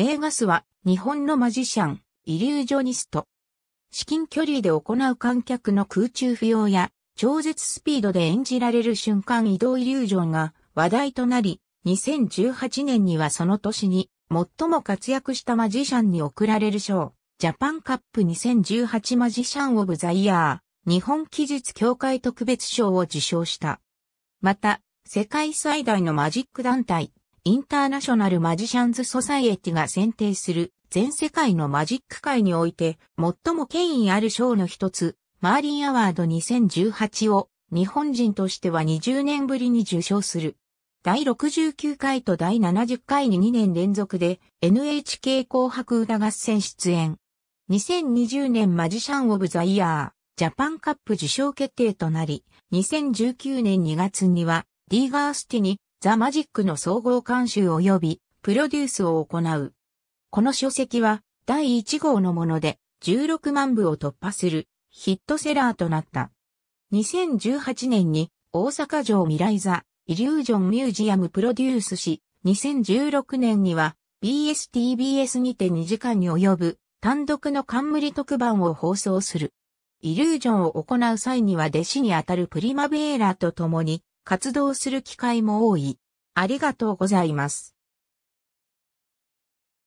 名画スは日本のマジシャン、イリュージョニスト。至近距離で行う観客の空中浮揚や超絶スピードで演じられる瞬間移動イリュージョンが話題となり、2018年にはその年に最も活躍したマジシャンに贈られる賞、ジャパンカップ2018マジシャンオブザイヤー、日本記述協会特別賞を受賞した。また、世界最大のマジック団体、インターナショナルマジシャンズソサイエティが選定する全世界のマジック界において最も権威ある賞の一つ、マーリンアワード2018を日本人としては20年ぶりに受賞する。第69回と第70回に2年連続で NHK 紅白歌合戦出演。2020年マジシャン・オブ・ザ・イヤー、ジャパンカップ受賞決定となり、2019年2月には、ディーガースティにザ・マジックの総合監修及びプロデュースを行う。この書籍は第1号のもので16万部を突破するヒットセラーとなった。2018年に大阪城未来座イリュージョンミュージアムプロデュースし、2016年には BSTBS にて2時間に及ぶ単独の冠特番を放送する。イリュージョンを行う際には弟子にあたるプリマベーラと共に活動する機会も多い。ありがとうございます。